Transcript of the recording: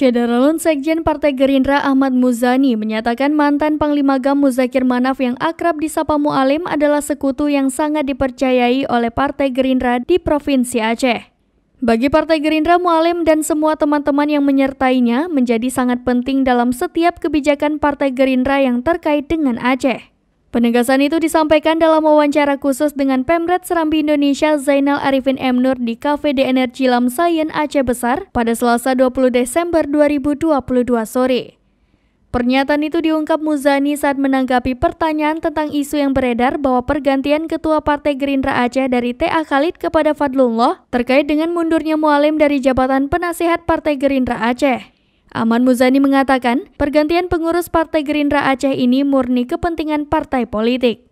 Cederalun Sekjen Partai Gerindra Ahmad Muzani menyatakan mantan Panglima GAM Muzakir Manaf yang akrab disapa Mualim adalah sekutu yang sangat dipercayai oleh Partai Gerindra di Provinsi Aceh. Bagi Partai Gerindra, Mualim dan semua teman-teman yang menyertainya menjadi sangat penting dalam setiap kebijakan Partai Gerindra yang terkait dengan Aceh. Penegasan itu disampaikan dalam wawancara khusus dengan Pemret Serambi Indonesia Zainal Arifin M. Nur di Cafe de Lam Sayen Aceh Besar pada Selasa 20 Desember 2022 sore. Pernyataan itu diungkap Muzani saat menanggapi pertanyaan tentang isu yang beredar bahwa pergantian Ketua Partai Gerindra Aceh dari T.A. Khalid kepada Fadlullah terkait dengan mundurnya Mualim dari jabatan penasihat Partai Gerindra Aceh. Aman Muzani mengatakan, pergantian pengurus Partai Gerindra Aceh ini murni kepentingan partai politik.